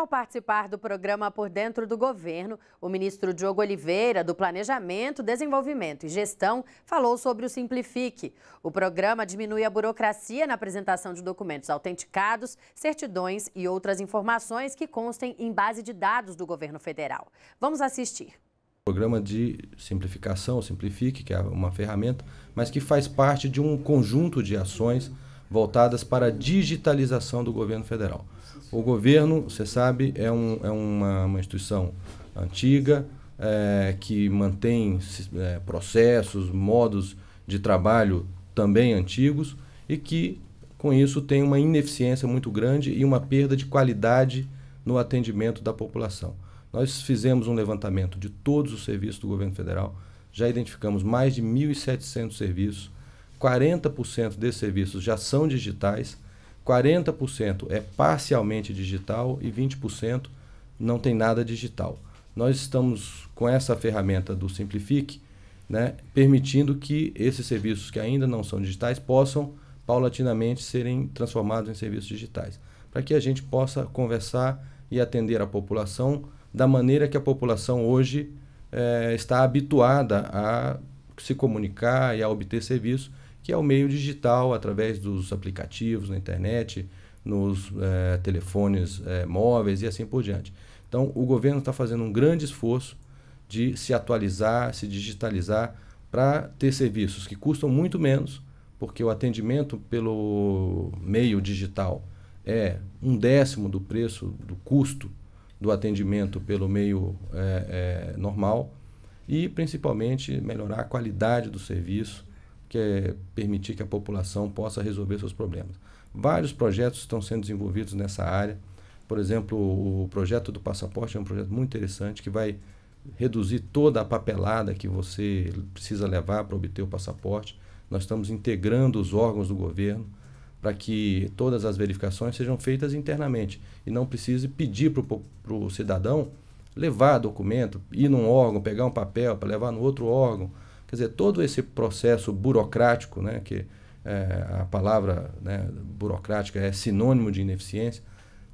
Ao participar do programa Por Dentro do Governo, o ministro Diogo Oliveira, do Planejamento, Desenvolvimento e Gestão, falou sobre o Simplifique. O programa diminui a burocracia na apresentação de documentos autenticados, certidões e outras informações que constem em base de dados do governo federal. Vamos assistir O programa de simplificação, o Simplifique, que é uma ferramenta, mas que faz parte de um conjunto de ações voltadas para a digitalização do governo federal. O governo, você sabe, é, um, é uma, uma instituição antiga é, que mantém é, processos, modos de trabalho também antigos e que, com isso, tem uma ineficiência muito grande e uma perda de qualidade no atendimento da população. Nós fizemos um levantamento de todos os serviços do governo federal, já identificamos mais de 1.700 serviços 40% desses serviços já são digitais, 40% é parcialmente digital e 20% não tem nada digital. Nós estamos com essa ferramenta do Simplifique, né, permitindo que esses serviços que ainda não são digitais possam paulatinamente serem transformados em serviços digitais, para que a gente possa conversar e atender a população da maneira que a população hoje é, está habituada a se comunicar e a obter serviço que é o meio digital, através dos aplicativos na internet, nos é, telefones é, móveis e assim por diante. Então, o governo está fazendo um grande esforço de se atualizar, se digitalizar, para ter serviços que custam muito menos, porque o atendimento pelo meio digital é um décimo do preço, do custo do atendimento pelo meio é, normal, e principalmente melhorar a qualidade do serviço que é permitir que a população possa resolver seus problemas. Vários projetos estão sendo desenvolvidos nessa área. Por exemplo, o projeto do passaporte é um projeto muito interessante que vai reduzir toda a papelada que você precisa levar para obter o passaporte. Nós estamos integrando os órgãos do governo para que todas as verificações sejam feitas internamente e não precise pedir para o cidadão levar documento, ir num órgão, pegar um papel para levar no outro órgão. Quer dizer, todo esse processo burocrático, né, que é, a palavra né, burocrática é sinônimo de ineficiência,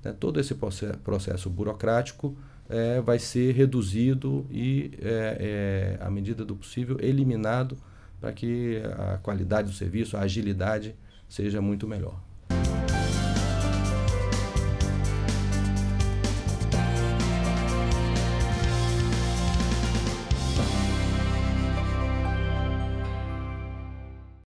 né, todo esse processo burocrático é, vai ser reduzido e, é, é, à medida do possível, eliminado para que a qualidade do serviço, a agilidade seja muito melhor.